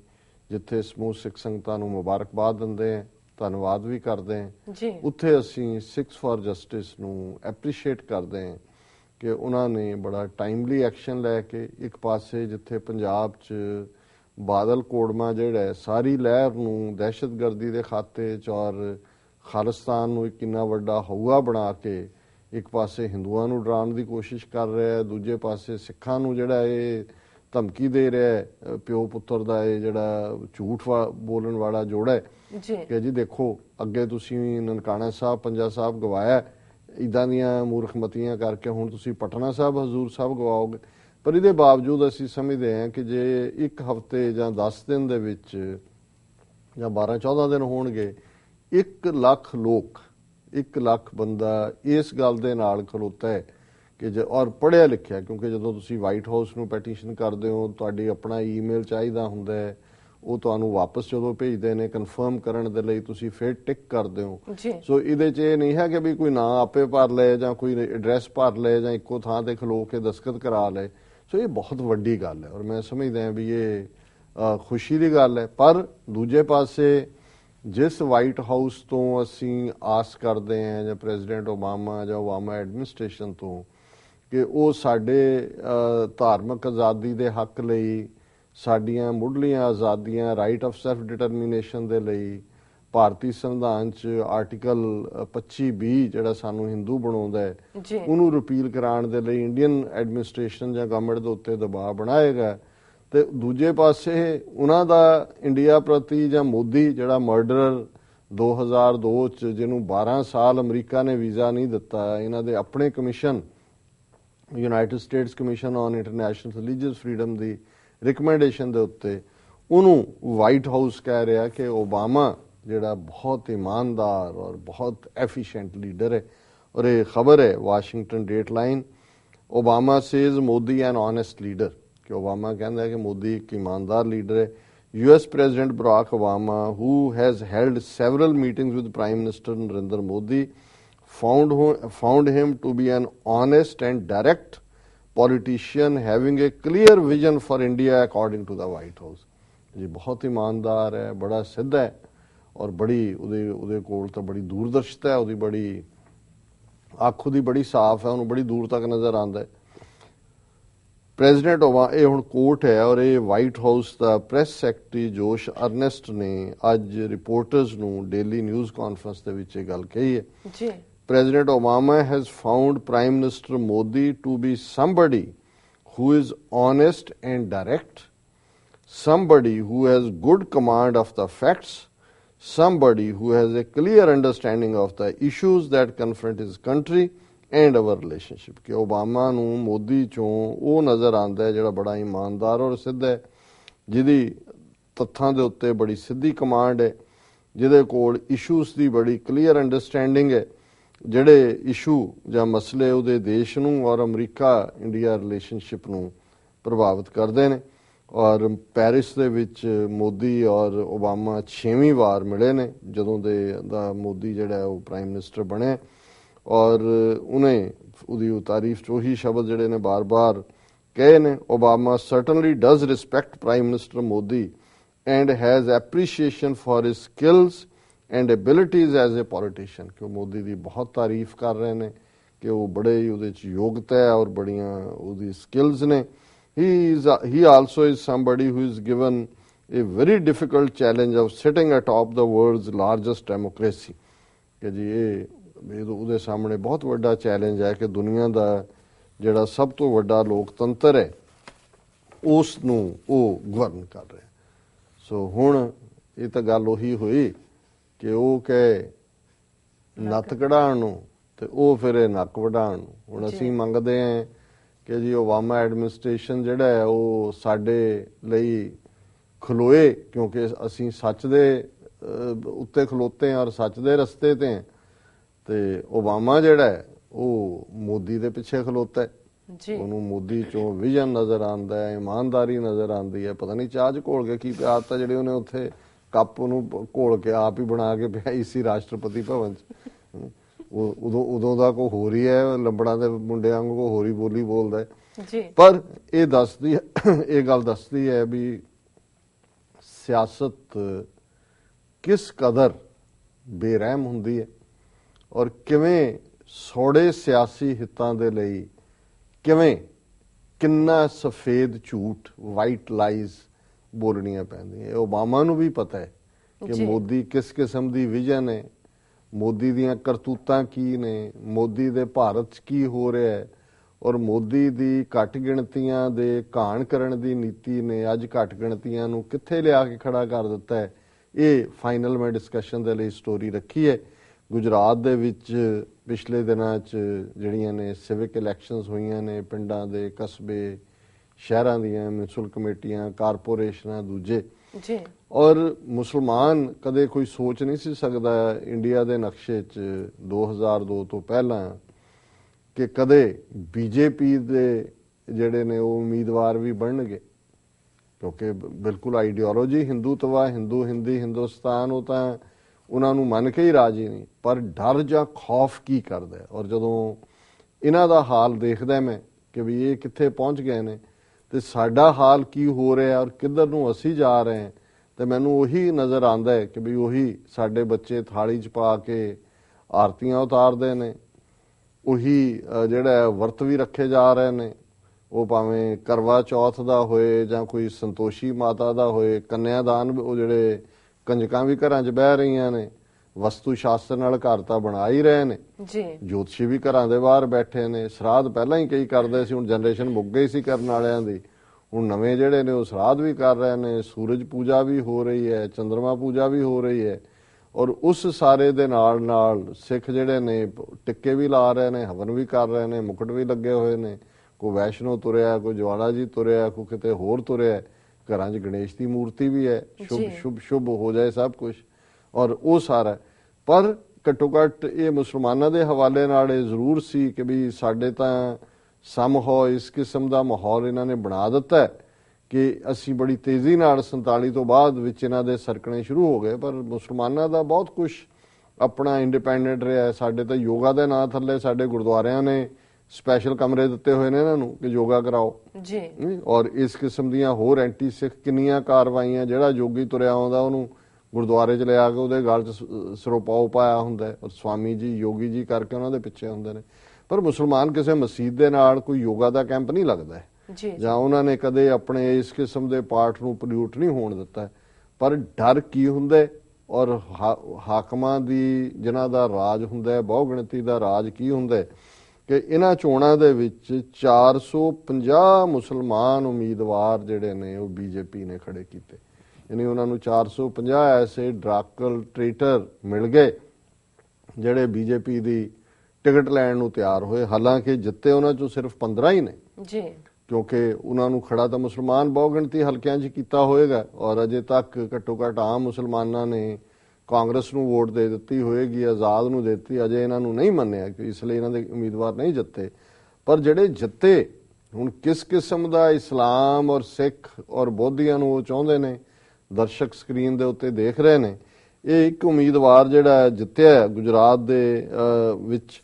ਜਿੱਥੇ ਸਮੂਹ ਸਿੱਖ ਸੰਗਤਾਂ ਨੂੰ ਮੁਬਾਰਕਬਾਦ ਦਿੰਦੇ ਆਂ ਧੰਨਵਾਦ ਵੀ ਕਰਦੇ ਆਂ ਜੀ ਉੱਥੇ ਅਸੀਂ ਸਿਕਸ ਫਾਰ ਜਸਟਿਸ ਨੂੰ ਐਪਰੀਸ਼ੀਏਟ ਕਰਦੇ ਆਂ ਕਿ ਉਹਨਾਂ ਨੇ ਬੜਾ ਟਾਈਮਲੀ ਐਕਸ਼ਨ ਲੈ ਕੇ ਇੱਕ ਪਾਸੇ ਜਿੱਥੇ ਪੰਜਾਬ 'ਚ ਬਾਦਲ ਕੋੜਮਾ ਜਿਹੜਾ ਸਾਰੀ ਲਹਿਰ ਨੂੰ ਦਹਿਸ਼ਤਗਰਦੀ ਦੇ ਖਾਤੇ 'ਚ ਔਰ ਖਾਲਿਸਤਾਨ ਨੂੰ ਕਿੰਨਾ ਵੱਡਾ ਹਊਆ ਬਣਾ ਕੇ ਇੱਕ ਪਾਸੇ ਹਿੰਦੂਆਂ ਨੂੰ ਡਰਾਉਣ ਦੀ ਕੋਸ਼ਿਸ਼ ਕਰ ਰਿਹਾ ਹੈ ਦੂਜੇ ਪਾਸੇ ਸਿੱਖਾਂ ਨੂੰ ਜਿਹੜਾ ਇਹ ਧਮਕੀ ਦੇ ਰਿਹਾ ਪਿਓ ਪੁੱਤਰ ਦਾ ਇਹ ਜਿਹੜਾ ਝੂਠ ਬੋਲਣ ਵਾਲਾ ਜੋੜਾ ਹੈ ਜੀ ਕਿ ਜੀ ਦੇਖੋ ਅੱਗੇ ਤੁਸੀਂ ਨਨਕਾਣਾ ਸਾਹਿਬ ਪੰਜਾ ਸਾਹਿਬ ਗਵਾਇਆ ਇਦਾਂ ਦੀਆਂ ਮੂਰਖਮਤੀਆਂ ਕਰਕੇ ਹੁਣ ਤੁਸੀਂ ਪਟਨਾ ਸਾਹਿਬ ਹਜ਼ੂਰ ਸਾਹਿਬ ਗਵਾਓਗੇ ਪਰ ਇਹਦੇ ਬਾਵਜੂਦ ਅਸੀਂ ਸਮਝਦੇ ਹਾਂ ਕਿ ਜੇ ਇੱਕ ਹਫਤੇ ਜਾਂ 10 ਦਿਨ ਦੇ ਵਿੱਚ ਜਾਂ 12 14 ਦਿਨ ਹੋਣਗੇ 1 ਲੱਖ ਲੋਕ 1 ਲੱਖ ਬੰਦਾ ਇਸ ਗੱਲ ਦੇ ਨਾਲ ਖਲੋਤਾ ਹੈ ਕਿ ਜੇ ਔਰ ਪੜਿਆ ਲਿਖਿਆ ਕਿਉਂਕਿ ਜਦੋਂ ਤੁਸੀਂ ਵਾਈਟ ਹਾਊਸ ਨੂੰ ਪੈਟੀਸ਼ਨ ਕਰਦੇ ਹੋ ਤੁਹਾਡੀ ਆਪਣਾ ਈਮੇਲ ਚਾਹੀਦਾ ਹੁੰਦਾ ਹੈ ਉਹ ਤੁਹਾਨੂੰ ਵਾਪਸ ਜਦੋਂ ਭੇਜਦੇ ਨੇ ਕਨਫਰਮ ਕਰਨ ਦੇ ਲਈ ਤੁਸੀਂ ਫਿਰ ਟਿਕ ਕਰਦੇ ਹੋ ਸੋ ਇਹਦੇ 'ਚ ਇਹ ਨਹੀਂ ਹੈ ਕਿ ਵੀ ਕੋਈ ਨਾਂ ਆਪੇ ਭਰ ਲਏ ਜਾਂ ਕੋਈ ਐਡਰੈਸ ਭਰ ਲਏ ਜਾਂ ਇੱਕੋ ਥਾਂ ਤੇ ਖਲੋ ਕੇ ਦਸਖਤ ਕਰਾ ਲਏ ਸੋ ਇਹ ਬਹੁਤ ਵੱਡੀ ਗੱਲ ਹੈ ਔਰ ਮੈਂ ਸਮਝਦਾ ਹਾਂ ਵੀ ਇਹ ਖੁਸ਼ੀ ਦੀ ਗੱਲ ਹੈ ਪਰ ਦੂਜੇ ਪਾਸੇ ਜਿਸ ਵਾਈਟ ਹਾਊਸ ਤੋਂ ਅਸੀਂ ਆਸ ਕਰਦੇ ਹਾਂ ਜਾਂ ਪ੍ਰੈਜ਼ੀਡੈਂਟ ਓਬਾਮਾ ਜਾਂ ਓਬਾਮਾ ਐਡਮਿਨਿਸਟ੍ਰੇਸ਼ਨ ਤੋਂ ਕਿ ਉਹ ਸਾਡੇ ਧਾਰਮਿਕ ਆਜ਼ਾਦੀ ਦੇ ਹੱਕ ਲਈ ਸਾਡੀਆਂ ਮੁੱਢਲੀਆਂ ਆਜ਼ਾਦੀਆਂ ਰਾਈਟ ਆਫ ਸੈਲਫ ਡਿਟਰਮੀਨੇਸ਼ਨ ਦੇ ਲਈ ਭਾਰਤੀ ਸੰਵਿਧਾਨ ਚ ਆਰਟੀਕਲ 25 ਬੀ ਜਿਹੜਾ ਸਾਨੂੰ ਹਿੰਦੂ ਬਣਾਉਂਦਾ ਹੈ ਉਹਨੂੰ ਰਿਪੀਲ ਕਰਾਉਣ ਦੇ ਲਈ ਇੰਡੀਅਨ ਐਡਮਿਨਿਸਟ੍ਰੇਸ਼ਨ ਜਾਂ ਗਵਰਨਮੈਂਟ ਦੇ ਉੱਤੇ ਦਬਾਅ ਬਣਾਏਗਾ ਤੇ ਦੂਜੇ ਪਾਸੇ ਉਹਨਾਂ ਦਾ ਇੰਡੀਆ ਪ੍ਰਤੀ ਜਾਂ ਮੋਦੀ ਜਿਹੜਾ ਮਰਡਰਰ 2002 ਚ ਜਿਹਨੂੰ 12 ਸਾਲ ਅਮਰੀਕਾ ਨੇ ਵੀਜ਼ਾ ਨਹੀਂ ਦਿੱਤਾ ਇਹਨਾਂ ਦੇ ਆਪਣੇ commission United States Commission on International Religious Freedom ਦੀ ਰეკਮੈਂਡੇਸ਼ਨ ਦੇ ਉੱਤੇ ਉਹਨੂੰ ਵਾਈਟ ਹਾਊਸ ਕਹਿ ਰਿਹਾ ਕਿ ਓਬਾਮਾ ਜਿਹੜਾ ਬਹੁਤ ਇਮਾਨਦਾਰ ਔਰ ਬਹੁਤ ਐਫੀਸ਼ੀਐਂਟ ਲੀਡਰ ਹੈ ਔਰ ਇਹ ਖਬਰ ਹੈ Washington dateline Obama says Modi an honest leader ਕਿ ਓਬਾਮਾ ਕਹਿੰਦਾ ਹੈ ਕਿ ਮੋਦੀ ਇੱਕ ਇਮਾਨਦਾਰ ਲੀਡਰ ਹੈ US president Barack Obama who has held several meetings with prime minister Narendra Modi found, found him to be an honest and direct politician having a clear vision for India according to the White House. ਜੀ ਬਹੁਤ ਇਮਾਨਦਾਰ ਹੈ ਬੜਾ ਸਿੱਧਾ ਹੈ ਔਰ ਬੜੀ ਉਹਦੇ ਉਹਦੇ ਕੋਲ ਤਾਂ ਬੜੀ ਦੂਰਦਰਸ਼ਤਾ ਹੈ ਉਹਦੀ ਬੜੀ ਅੱਖ ਉਹਦੀ ਬੜੀ ਸਾਫ਼ ਹੈ ਉਹਨੂੰ ਬੜੀ ਦੂਰ ਤੱਕ ਨਜ਼ਰ ਆਉਂਦਾ ਹੈ ਪ੍ਰੈਜ਼ੀਡੈਂਟ ਹੋਵਾ ਇਹ ਹੁਣ ਕੋਰਟ ਹੈ ਔਰ ਇਹ ਵਾਈਟ ਹਾਊਸ ਦਾ ਪ੍ਰੈਸ ਸੈਕਟਰੀ ਜੋਸ਼ ਅਰਨੈਸਟ ਨੇ ਅੱਜ ਰਿਪੋਰਟਰਸ ਨੂੰ ਡੇਲੀ ਨਿਊਜ਼ ਕਾਨਫਰੰਸ ਦੇ ਵਿੱਚ ਇਹ ਗੱਲ ਕਹੀ ਹੈ ਜੀ President Obama has found Prime Minister Modi to be somebody who is honest and direct, somebody who has good command of the facts, somebody who has a clear understanding of the issues that confront his country and our relationship. ਕਿ Obama ਨੂੰ ਮੋਦੀ ਚੋਂ ਉਹ ਨਜ਼ਰ ਆਉਂਦਾ ਹੈ ਜਿਹੜਾ ਬੜਾ ਇਮਾਨਦਾਰ ਔਰ ਸਿੱਧਾ ਹੈ ਜਿਹਦੀ ਤੱਥਾਂ ਦੇ ਉੱਤੇ ਬੜੀ ਸਿੱਧੀ ਕਮਾਂਡ ਹੈ ਜਿਹਦੇ ਕੋਲ ਇਸ਼ੂਸ ਦੀ ਬੜੀ ਕਲੀਅਰ ਅੰਡਰਸਟੈਂਡਿੰਗ ਹੈ ਜਿਹੜੇ ਇਸ਼ੂ ਜਾਂ ਮਸਲੇ ਉਹਦੇ ਦੇਸ਼ ਨੂੰ ਔਰ ਅਮਰੀਕਾ ਇੰਡੀਆ ਰਿਲੇਸ਼ਨਸ਼ਿਪ ਨੂੰ ਪ੍ਰਭਾਵਿਤ ਕਰਦੇ ਨੇ ਔਰ ਪੈਰਿਸ ਦੇ ਵਿੱਚ ਮੋਦੀ ਔਰ ਓਬਾਮਾ 6ਵੀਂ ਵਾਰ ਮਿਲੇ ਨੇ ਜਦੋਂ ਦੇ ਦਾ ਮੋਦੀ ਜਿਹੜਾ ਉਹ ਪ੍ਰਾਈਮ ਮਿਨਿਸਟਰ ਬਣੇ ਔਰ ਉਹਨੇ ਉਹਦੀ ਤਾਰੀਫ ਚ ਉਹੀ ਸ਼ਬਦ ਜਿਹੜੇ ਨੇ ਬਾਰ-ਬਾਰ ਕਹੇ ਨੇ Obama certainly does respect prime minister Modi and has appreciation for his skills and abilities as a politician ਕਿ ਉਹ ਮੋਦੀ ਦੀ ਬਹੁਤ ਤਾਰੀਫ ਕਰ ਰਹੇ ਨੇ ਕਿ ਉਹ ਬੜੇ ਹੀ ਉਹਦੇ ਚ ਯੋਗਤਾ ਹੈ ਔਰ ਬੜੀਆਂ ਉਹਦੀ ਸਕਿਲਸ ਨੇ he is he also is somebody who is given a very difficult challenge of sitting atop the world's largest democracy ਕਿ ਜੀ ਇਹ ਉਹਦੇ ਸਾਹਮਣੇ ਬਹੁਤ ਵੱਡਾ ਚੈਲੰਜ ਹੈ ਕਿ ਦੁਨੀਆ ਦਾ ਜਿਹੜਾ ਸਭ ਤੋਂ ਵੱਡਾ ਲੋਕਤੰਤਰ ਹੈ ਉਸ ਨੂੰ ਉਹ ਗਵਰਨ ਕਰ ਰਿਹਾ ਸੋ ਹੁਣ ਇਹ ਤਾਂ ਗੱਲ ਉਹੀ ਹੋਈ ਕਿ ਉਹ ਕਹੇ ਨੱਤ ਕਢਾਉਣ ਨੂੰ ਤੇ ਉਹ ਫਿਰ ਇਹ ਨੱਕ ਵਢਾਉਣ ਨੂੰ ਹੁਣ ਅਸੀਂ ਮੰਗਦੇ ਆਂ ਕਿ ਜੀ ਓਬਾਮਾ ਐਡਮਿਨਿਸਟ੍ਰੇਸ਼ਨ ਜਿਹੜਾ ਹੈ ਉਹ ਸਾਡੇ ਲਈ ਖਲੋਏ ਕਿਉਂਕਿ ਅਸੀਂ ਸੱਚ ਦੇ ਉੱਤੇ ਖਲੋਤੇ ਆਂ ਔਰ ਸੱਚ ਦੇ ਰਸਤੇ ਤੇ ਆਂ ਤੇ ਓਬਾਮਾ ਜਿਹੜਾ ਹੈ ਉਹ ਮੋਦੀ ਦੇ ਪਿੱਛੇ ਖਲੋਤਾ ਹੈ ਜੀ ਉਹਨੂੰ ਮੋਦੀ ਚੋਂ ਵਿਜ਼ਨ ਨਜ਼ਰ ਆਉਂਦਾ ਹੈ ਇਮਾਨਦਾਰੀ ਨਜ਼ਰ ਆਉਂਦੀ ਹੈ ਪਤਾ ਨਹੀਂ ਚਾਹ ਚ ਘੋਲ ਕੇ ਕੀ ਪਿਆ ਤਾਂ ਜਿਹੜੇ ਉਹਨੇ ਉੱਥੇ ਕੱਪ ਨੂੰ ਘੋਲ ਕੇ ਆਪ ਹੀ ਬਣਾ ਕੇ ਪਿਆ ਇਸੀ ਰਾਸ਼ਟਰਪਤੀ ਭਵਨ ਚ ਉਦੋਂ ਉਦੋਂ ਦਾ ਕੋ ਹੋ ਰਹੀ ਹੈ ਲੰਬੜਾਂ ਦੇ ਮੁੰਡਿਆਂ ਨੂੰ ਕੋ ਹੋਰੀ ਬੋਲੀ ਬੋਲਦਾ ਜੀ ਪਰ ਇਹ ਦੱਸਦੀ (coughs) ਇਹ ਗੱਲ ਦੱਸਦੀ ਹੈ ਵੀ ਸਿਆਸਤ ਕਿਸ ਕਦਰ ਬੇਰਹਿਮ ਹੁੰਦੀ ਹੈ ਔਰ ਕਿਵੇਂ ਸੋੜੇ ਸਿਆਸੀ ਹਿੱਤਾਂ ਦੇ ਲਈ ਕਿਵੇਂ ਕਿੰਨਾ ਸਫੇਦ ਝੂਠ ਵਾਈਟ ਲਾਈਜ਼ ਬੋਲਣੀਆਂ ਪੈਂਦੀਆਂ ਓਬਾਮਾ ਨੂੰ ਵੀ ਪਤਾ ਹੈ ਕਿ ਮੋਦੀ ਕਿਸ ਕਿਸਮ ਦੀ ਵਿਜ਼ਨ ਹੈ ਮੋਦੀ ਦੀਆਂ ਕਰਤੂਤਾਂ ਕੀ ਨੇ ਮੋਦੀ ਦੇ ਭਾਰਤ 'ਚ ਕੀ ਹੋ ਰਿਹਾ ਹੈ ਔਰ ਮੋਦੀ ਦੀ ਘੱਟ ਗਿਣਤੀਆਂ ਦੇ ਘਾਣ ਕਰਨ ਦੀ ਨੀਤੀ ਨੇ ਅੱਜ ਘੱਟ ਗਿਣਤੀਆਂ ਨੂੰ ਕਿੱਥੇ ਲਿਆ ਕੇ ਖੜਾ ਕਰ ਦਿੱਤਾ ਹੈ ਇਹ ਫਾਈਨਲ ਮੈਂ ਡਿਸਕਸ਼ਨ ਦੇ ਲਈ ਸਟੋਰੀ ਰੱਖੀ ਹੈ ਗੁਜਰਾਤ ਦੇ ਵਿੱਚ ਪਿਛਲੇ ਦਿਨਾਂ 'ਚ ਜਿਹੜੀਆਂ ਨੇ ਸਿਵਿਕ ਇਲੈਕਸ਼ਨਸ ਹੋਈਆਂ ਨੇ ਪਿੰਡਾਂ ਦੇ ਕਸਬੇ ਸ਼ਹਿਰਾਂ ਦੀਆਂ ਮਿਊਨਿਸਪਲ ਕਮੇਟੀਆਂ ਕਾਰਪੋਰੇਸ਼ਨਾਂ ਦੂਜੇ ਜੀ ਔਰ ਮੁਸਲਮਾਨ ਕਦੇ ਕੋਈ ਸੋਚ ਨਹੀਂ ਸੀ ਸਕਦਾ ਇੰਡੀਆ ਦੇ ਨਕਸ਼ੇ 'ਚ 2002 ਤੋਂ ਪਹਿਲਾਂ ਕਿ ਕਦੇ ਬੀਜੇਪੀ ਦੇ ਜਿਹੜੇ ਨੇ ਉਹ ਉਮੀਦਵਾਰ ਵੀ ਬਣਨਗੇ ਕਿਉਂਕਿ ਬਿਲਕੁਲ ਆਈਡੀਓਲੋਜੀ ਹਿੰਦੂਤਵਾ ਹਿੰਦੂ ਹਿੰਦੀ ਹਿੰਦੁਸਤਾਨ ਉਹ ਤਾਂ ਉਹਨਾਂ ਨੂੰ ਮੰਨ ਕੇ ਹੀ ਰਾਜੀ ਨਹੀਂ ਪਰ ਡਰ ਜਾਂ ਖੌਫ ਕੀ ਕਰਦਾ ਔਰ ਜਦੋਂ ਇਹਨਾਂ ਦਾ ਹਾਲ ਦੇਖਦਾ ਮੈਂ ਕਿ ਵੀ ਇਹ ਕਿੱਥੇ ਪਹੁੰਚ ਗਏ ਨੇ ਤੇ ਸਾਡਾ ਹਾਲ ਕੀ ਹੋ ਰਿਹਾ ਔਰ ਕਿੱਧਰ ਨੂੰ ਅਸੀਂ ਜਾ ਰਹੇ ਹਾਂ ਤੇ ਮੈਨੂੰ ਉਹੀ ਨਜ਼ਰ ਆਉਂਦਾ ਹੈ ਕਿ ਵੀ ਉਹੀ ਸਾਡੇ ਬੱਚੇ ਥਾਲੀ 'ਚ ਪਾ ਕੇ ਆਰਤੀਆਂ ਉਤਾਰਦੇ ਨੇ ਉਹੀ ਜਿਹੜਾ ਵਰਤ ਵੀ ਰੱਖੇ ਜਾ ਰਹੇ ਨੇ ਉਹ ਭਾਵੇਂ ਕਰਵਾ ਚੌਥ ਦਾ ਹੋਏ ਜਾਂ ਕੋਈ ਸੰਤੋਸ਼ੀ ਮਾਤਾ ਦਾ ਹੋਏ ਕੰਨਿਆਦਾਨ ਉਹ ਜਿਹੜੇ ਕੰਜਕਾਂ ਵੀ ਘਰਾਂ 'ਚ ਬਹਿ ਰਹੀਆਂ ਨੇ ਵਸਤੂ ਸ਼ਾਸਤਰ ਨਾਲ ਘਰ ਤਾਂ ਬਣਾ ਹੀ ਰਹੇ ਨੇ ਜੀ ਜੋਤਸ਼ੀ ਵੀ ਘਰਾਂ ਦੇ ਬਾਹਰ ਬੈਠੇ ਨੇ ਸਰਾਧ ਪਹਿਲਾਂ ਹੀ ਕਈ ਕਰਦੇ ਸੀ ਹੁਣ ਜਨਰੇਸ਼ਨ ਮੁੱਕ ਗਈ ਸੀ ਕਰਨ ਵਾਲਿਆਂ ਦੀ ਹੁਣ ਨਵੇਂ ਜਿਹੜੇ ਨੇ ਉਹ ਸਰਾਧ ਵੀ ਕਰ ਰਹੇ ਨੇ ਸੂਰਜ ਪੂਜਾ ਵੀ ਹੋ ਰਹੀ ਹੈ ਚੰ드ਰਮਾ ਪੂਜਾ ਵੀ ਹੋ ਰਹੀ ਹੈ ਔਰ ਉਸ ਸਾਰੇ ਦੇ ਨਾਲ ਨਾਲ ਸਿੱਖ ਜਿਹੜੇ ਨੇ ਟਿੱਕੇ ਵੀ ਲਾ ਰਹੇ ਨੇ ਹਵਨ ਵੀ ਕਰ ਰਹੇ ਨੇ ਮੁਕਟ ਵੀ ਲੱਗੇ ਹੋਏ ਨੇ ਕੋ ਵੈਸ਼ਨੋ ਤੁਰਿਆ ਕੋ ਜਵਾਲਾ ਜੀ ਤੁਰਿਆ ਕੋ ਕਿਤੇ ਹੋਰ ਤੁਰਿਆ ਘਰਾਂ 'ਚ ਗਣੇਸ਼ ਦੀ ਮੂਰਤੀ ਵੀ ਹੈ ਸ਼ੁਭ ਸ਼ੁਭ ਸ਼ੁਭ ਹੋ ਜਾਏ ਸਭ ਕੁਝ ਔਰ ਉਹ ਸਾਰਾ ਪਰ ਘੱਟੋ ਘੱਟ ਇਹ ਮੁਸਲਮਾਨਾਂ ਦੇ ਹਵਾਲੇ ਨਾਲ ਇਹ ਜ਼ਰੂਰ ਸੀ ਕਿ ਵੀ ਸਾਡੇ ਤਾਂ ਸਮ ਹੋ ਇਸ ਕਿਸਮ ਦਾ ਮਾਹੌਲ ਇਹਨਾਂ ਨੇ ਬਣਾ ਦਿੱਤਾ ਕਿ ਅਸੀਂ ਬੜੀ ਤੇਜ਼ੀ ਨਾਲ 47 ਤੋਂ ਬਾਅਦ ਵਿੱਚ ਇਹਨਾਂ ਦੇ ਸਰਕਣੇ ਸ਼ੁਰੂ ਹੋ ਗਏ ਪਰ ਮੁਸਲਮਾਨਾਂ ਦਾ ਬਹੁਤ ਕੁਝ ਆਪਣਾ ਇੰਡੀਪੈਂਡੈਂਟ ਰਿਹਾ ਸਾਡੇ ਤਾਂ ਯੋਗਾ ਦੇ ਨਾਂ ਥੱਲੇ ਸਾਡੇ ਗੁਰਦੁਆਰਿਆਂ ਨੇ ਸਪੈਸ਼ਲ ਕਮਰੇ ਦਿੱਤੇ ਹੋਏ ਨੇ ਇਹਨਾਂ ਨੂੰ ਕਿ ਯੋਗਾ ਕਰਾਓ ਜੀ ਔਰ ਇਸ ਕਿਸਮ ਦੀਆਂ ਹੋਰ ਐਂਟੀ ਸਿੱਖ ਕਿੰਨੀਆਂ ਕਾਰਵਾਈਆਂ ਜਿਹੜਾ ਜੋਗੀ ਤੁਰਿਆ ਆਉਂਦਾ ਉਹਨੂੰ ਗੁਰਦੁਆਰੇ 'ਚ ਲਿਆ ਕੇ ਉਹਦੇ ਗਲ 'ਚ ਸਰੋਪਾਉ ਪਾਇਆ ਹੁੰਦਾ ਔਰ ਸਵਾਮੀ ਜੀ ਯੋਗੀ ਜੀ ਕਰਕੇ ਉਹਨਾਂ ਦੇ ਪਿੱਛੇ ਹੁੰਦੇ ਨੇ ਪਰ ਮੁਸਲਮਾਨ ਕਿਸੇ ਮਸਜਿਦ ਦੇ ਨਾਲ ਕੋਈ ਯੋਗਾ ਦਾ ਕੈਂਪ ਨਹੀਂ ਲੱਗਦਾ ਜੀ ਜਾਂ ਉਹਨਾਂ ਨੇ ਕਦੇ ਆਪਣੇ ਇਸ ਕਿਸਮ ਦੇ ਪਾਠ ਨੂੰ ਪ੍ਰਯੂਟ ਨਹੀਂ ਹੋਣ ਦਿੱਤਾ ਪਰ ਡਰ ਕੀ ਹੁੰਦਾ ਔਰ ਹਾਕਮਾਂ ਦੀ ਜਿਨ੍ਹਾਂ ਦਾ ਰਾਜ ਹੁੰਦਾ ਹੈ ਗਿਣਤੀ ਦਾ ਰਾਜ ਕੀ ਹੁੰਦਾ ਕਿ ਇਹਨਾਂ ਚੋਣਾਂ ਦੇ ਵਿੱਚ 450 ਮੁਸਲਮਾਨ ਉਮੀਦਵਾਰ ਜਿਹੜੇ ਨੇ ਉਹ ਬੀਜੇਪੀ ਨੇ ਖੜੇ ਕੀਤੇ ਯਾਨੀ ਉਹਨਾਂ ਨੂੰ 450 ਐਸੇ ਡਰਾਕਲ ਟ੍ਰੇਟਰ ਮਿਲ ਗਏ ਜਿਹੜੇ ਬੀਜੇਪੀ ਦੀ ਟਿਕਟ ਲੈਣ ਨੂੰ ਤਿਆਰ ਹੋਏ ਹਾਲਾਂਕਿ ਜਿੱਤੇ ਉਹਨਾਂ ਚੋਂ ਸਿਰਫ 15 ਹੀ ਨੇ ਜੀ ਕਿਉਂਕਿ ਉਹਨਾਂ ਨੂੰ ਖੜਾ ਤਾਂ ਮੁਸਲਮਾਨ ਬਹੁਗਿਣਤੀ ਹਲਕਿਆਂ 'ਚ ਕੀਤਾ ਹੋਵੇਗਾ ਔਰ ਅਜੇ ਤੱਕ ਘੱਟੋ ਘੱਟ ਆਮ ਮੁਸਲਮਾਨਾਂ ਨੇ ਕਾਂਗਰਸ ਨੂੰ ਵੋਟ ਦੇ ਦਿੱਤੀ ਹੋਏਗੀ ਆਜ਼ਾਦ ਨੂੰ ਦਿੱਤੀ ਅਜੇ ਇਹਨਾਂ ਨੂੰ ਨਹੀਂ ਮੰਨਿਆ ਕਿ ਇਸ ਲਈ ਇਹਨਾਂ ਦੇ ਉਮੀਦਵਾਰ ਨਹੀਂ ਜਿੱਤੇ ਪਰ ਜਿਹੜੇ ਜਿੱਤੇ ਹੁਣ ਕਿਸ ਕਿਸਮ ਦਾ ਇਸਲਾਮ ਔਰ ਸਿੱਖ ਔਰ ਬੋਧੀਆਂ ਨੂੰ ਉਹ ਚਾਹੁੰਦੇ ਨੇ ਦਰਸ਼ਕ ਸਕਰੀਨ ਦੇ ਉੱਤੇ ਦੇਖ ਰਹੇ ਨੇ ਇਹ ਇੱਕ ਉਮੀਦਵਾਰ ਜਿਹੜਾ ਜਿੱਤਿਆ ਗੁਜਰਾਤ ਦੇ ਵਿੱਚ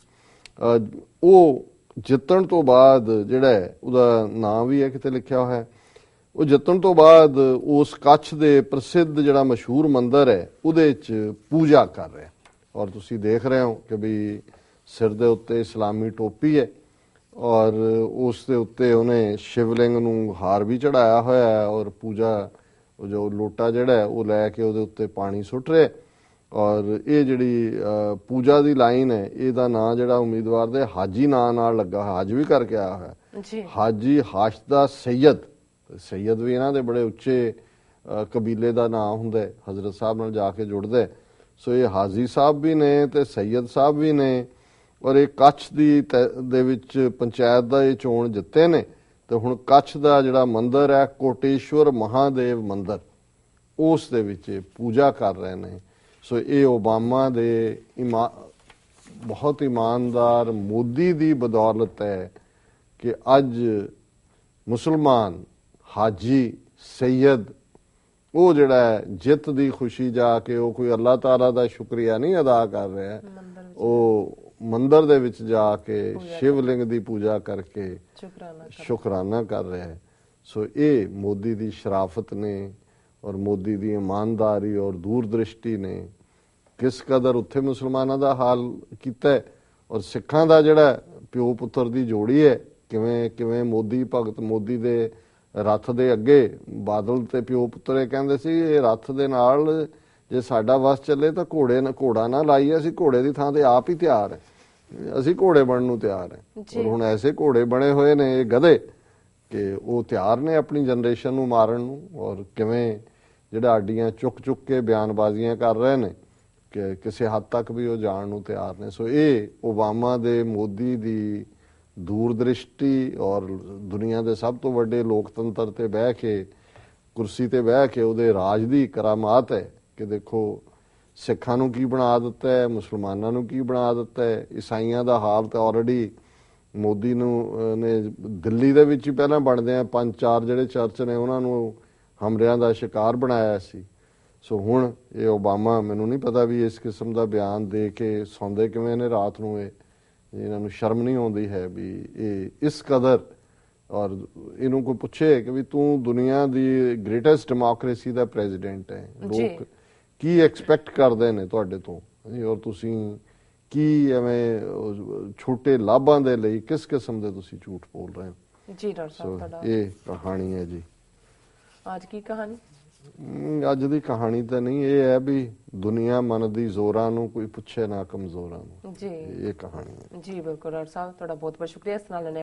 ਉਹ ਜਿੱਤਣ ਤੋਂ ਬਾਅਦ ਜਿਹੜਾ ਉਹਦਾ ਨਾਮ ਵੀ ਹੈ ਕਿਤੇ ਲਿਖਿਆ ਹੋਇਆ ਹੈ ਉਹ ਜਿੱਤਣ ਤੋਂ ਬਾਅਦ ਉਸ ਕੱਛ ਦੇ ਪ੍ਰਸਿੱਧ ਜਿਹੜਾ ਮਸ਼ਹੂਰ ਮੰਦਿਰ ਹੈ ਉਹਦੇ ਵਿੱਚ ਪੂਜਾ ਕਰ ਰਿਹਾ ਔਰ ਤੁਸੀਂ ਦੇਖ ਰਹੇ ਹੋ ਕਿ ਵੀ ਸਿਰ ਦੇ ਉੱਤੇ ਇਸਲਾਮੀ ਟੋਪੀ ਹੈ ਔਰ ਉਸ ਦੇ ਉੱਤੇ ਉਹਨੇ ਸ਼ਿਵਲਿੰਗ ਨੂੰ ਹਾਰ ਵੀ ਚੜਾਇਆ ਹੋਇਆ ਹੈ ਔਰ ਪੂਜਾ ਉਹ ਜੋ ਲੋਟਾ ਜਿਹੜਾ ਉਹ ਲੈ ਕੇ ਉਹਦੇ ਉੱਤੇ ਪਾਣੀ ਸੁੱਟ ਰਿਹਾ ਔਰ ਇਹ ਜਿਹੜੀ ਪੂਜਾ ਦੀ ਲਾਈਨ ਹੈ ਇਹਦਾ ਨਾਂ ਜਿਹੜਾ ਉਮੀਦਵਾਰ ਦੇ ਹਾਜੀ ਨਾਂ ਨਾਲ ਲੱਗਾ ਹਾਜ ਵੀ ਕਰਕੇ ਆਇਆ ਹੈ ਜੀ ਹਾਜੀ ਹਾਸ਼ਦਾ ਸੈਦ ਸੈਦ ਵੀ ਇਹਨਾਂ ਦੇ ਬੜੇ ਉੱਚੇ ਕਬੀਲੇ ਦਾ ਨਾਂ ਹੁੰਦਾ ਹੈ ਹਜ਼ਰਤ ਸਾਹਿਬ ਨਾਲ ਜਾ ਕੇ ਜੁੜਦਾ ਸੋ ਇਹ ਹਾਜੀ ਸਾਹਿਬ ਵੀ ਨੇ ਤੇ ਸੈਦ ਸਾਹਿਬ ਵੀ ਨੇ ਔਰ ਇਹ ਕੱਛ ਦੀ ਦੇ ਵਿੱਚ ਪੰਚਾਇਤ ਦਾ ਇਹ ਚੋਣ ਜਿੱਤੇ ਨੇ ਤੇ ਹੁਣ ਕੱਛ ਦਾ ਜਿਹੜਾ ਮੰਦਿਰ ਹੈ ਕੋਟੇਸ਼ਵਰ ਮਹਾਦੇਵ ਮੰਦਿਰ ਉਸ ਦੇ ਵਿੱਚ ਪੂਜਾ ਕਰ ਰਹੇ ਨੇ ਸੋ ਇਹ ਓਬਾਮਾ ਦੇ ਬਹੁਤ ਇਮਾਨਦਾਰ ਮੋਦੀ ਦੀ ਬਦੌਲਤ ਹੈ ਕਿ ਅੱਜ ਮੁਸਲਮਾਨ ਹਾਜੀ ਸੈਦ ਉਹ ਜਿਹੜਾ ਜਿੱਤ ਦੀ ਖੁਸ਼ੀ ਜਾ ਕੇ ਉਹ ਕੋਈ ਅੱਲਾਹ ਤਾਲਾ ਦਾ ਸ਼ੁਕਰੀਆ ਨਹੀਂ ਅਦਾ ਕਰ ਰਿਹਾ ਉਹ ਮੰਦਰ ਦੇ ਵਿੱਚ ਜਾ ਕੇ ਸ਼ਿਵਲਿੰਗ ਦੀ ਪੂਜਾ ਕਰਕੇ ਸ਼ੁਕਰਾਨਾ ਕਰ ਰਿਹਾ ਸੋ ਇਹ ਮੋਦੀ ਦੀ ਸ਼ਰਾਫਤ ਨੇ ਔਰ ਮੋਦੀ ਦੀ ਇਮਾਨਦਾਰੀ ਔਰ ਦੂਰਦ੍ਰਿਸ਼ਟੀ ਨੇ ਕਿਸ ਕਦਰ ਉੱਥੇ ਮੁਸਲਮਾਨਾਂ ਦਾ ਹਾਲ ਕੀਤਾ ਔਰ ਸਿੱਖਾਂ ਦਾ ਜਿਹੜਾ ਪਿਓ ਪੁੱਤਰ ਦੀ ਜੋੜੀ ਹੈ ਕਿਵੇਂ ਕਿਵੇਂ ਮੋਦੀ ਭਗਤ ਮੋਦੀ ਦੇ ਰੱਥ ਦੇ ਅੱਗੇ ਬਾਦਲ ਤੇ ਪਿਓ ਪੁੱਤਰੇ ਕਹਿੰਦੇ ਸੀ ਇਹ ਰੱਥ ਦੇ ਨਾਲ ਜੇ ਸਾਡਾ ਵਸ ਚੱਲੇ ਤਾਂ ਘੋੜੇ ਨਾ ਘੋੜਾ ਨਾ ਲਾਈਏ ਅਸੀਂ ਘੋੜੇ ਦੀ ਥਾਂ ਤੇ ਆਪ ਹੀ ਤਿਆਰ ਹੈ ਅਸੀਂ ਘੋੜੇ ਬਣਨ ਨੂੰ ਤਿਆਰ ਹੈ ਔਰ ਹੁਣ ਐਸੇ ਘੋੜੇ ਬਣੇ ਹੋਏ ਨੇ ਇਹ ਗਧੇ ਕਿ ਉਹ ਤਿਆਰ ਨੇ ਆਪਣੀ ਜਨਰੇਸ਼ਨ ਨੂੰ ਮਾਰਨ ਨੂੰ ਔਰ ਕਿਵੇਂ ਜਿਹੜਾ ਆਡੀਆਂ ਚੁੱਕ ਚੁੱਕ ਕੇ ਬਿਆਨਬਾਜ਼ੀਆਂ ਕਰ ਰਹੇ ਨੇ ਕਿ ਕਿਸੇ ਹੱਦ ਤੱਕ ਵੀ ਉਹ ਜਾਣ ਨੂੰ ਤਿਆਰ ਨੇ ਸੋ ਇਹ ਓਬਾਮਾ ਦੇ ਮੋਦੀ ਦੀ ਦੂਰਦ੍ਰਿਸ਼ਟੀ ਔਰ ਦੁਨੀਆ ਦੇ ਸਭ ਤੋਂ ਵੱਡੇ ਲੋਕਤੰਤਰ ਤੇ ਬਹਿ ਕੇ ਕੁਰਸੀ ਤੇ ਬਹਿ ਕੇ ਉਹਦੇ ਰਾਜ ਦੀ ਕਰਾਮਾਤ ਹੈ ਕਿ ਦੇਖੋ ਸਿੱਖਾਂ ਨੂੰ ਕੀ ਬਣਾ ਦਿੱਤਾ ਹੈ ਮੁਸਲਮਾਨਾਂ ਨੂੰ ਕੀ ਬਣਾ ਦਿੱਤਾ ਹੈ ਈਸਾਈਆਂ ਦਾ ਹਾਲ ਤਾਂ ਆਲਰੇਡੀ ਮੋਦੀ ਨੂੰ ਨੇ ਦਿੱਲੀ ਦੇ ਵਿੱਚ ਹੀ ਪਹਿਲਾਂ ਬਣਦੇ ਆ ਪੰਜ ਚਾਰ ਜਿਹੜੇ ਚਰਚ ਨੇ ਉਹਨਾਂ ਨੂੰ ਹਮਰਿਆਂ ਦਾ ਸ਼ਿਕਾਰ ਬਣਾਇਆ ਸੀ ਸੋ ਹੁਣ ਇਹ ਓਬਾਮਾ ਮੈਨੂੰ ਨਹੀਂ ਪਤਾ ਵੀ ਇਸ ਕਿਸਮ ਦਾ ਬਿਆਨ ਦੇ ਕੇ ਸੌਂਦੇ ਕਿਵੇਂ ਨੇ ਰਾਤ ਨੂੰ ਇਹ ਇਹਨਾਂ ਨੂੰ ਸ਼ਰਮ ਨਹੀਂ ਆਉਂਦੀ ਹੈ ਵੀ ਇਹ ਇਸ ਕਦਰ ਔਰ ਇਹਨੂੰ ਕੋਈ ਪੁੱਛੇ ਕਿ ਵੀ ਤੂੰ ਦੁਨੀਆ ਦੀ ਗ੍ਰੇਟੈਸਟ ਡੈਮੋਕ੍ਰੇਸੀ ਦਾ ਪ੍ਰੈਜ਼ੀਡੈਂਟ ਹੈ ਲੋਕ ਕੀ ਐਕਸਪੈਕਟ ਕਰਦੇ ਨੇ ਤੁਹਾਡੇ ਤੋਂ ਜੀ ਔਰ ਤੁਸੀਂ ਕੀ ਐਵੇਂ ਛੋਟੇ ਲਾਭਾਂ ਦੇ ਲਈ ਕਿਸ ਕਿਸਮ ਦੇ ਤੁਸੀਂ ਝੂਠ ਬੋਲ ਰਹੇ ਹੋ ਜੀ ਡਾਕਟਰ ਸਾਹਿਬ ਤੁਹਾਡਾ ਇਹ ਕਹਾਣੀ ਹੈ ਜੀ ਅੱਜ ਕੀ ਕਹਾਣੀ ਅੱਜ ਦੀ ਕਹਾਣੀ ਤਾਂ ਨਹੀਂ ਇਹ ਹੈ ਵੀ ਦੁਨੀਆ ਮਨ ਦੀ ਜ਼ੋਰਾਂ ਨੂੰ ਕੋਈ ਪੁੱਛੇ ਨਾ ਕਮਜ਼ੋਰਾਂ ਨੂੰ ਜੀ ਇਹ ਕਹਾਣੀ ਹੈ ਜੀ ਬਿਲਕੁਲ ਡਾਕਟਰ ਸਾਹਿਬ ਤੁਹਾਡਾ ਬਹੁਤ ਬਹੁਤ ਸ਼ੁਕਰੀਆ ਇਸ ਨਾਲ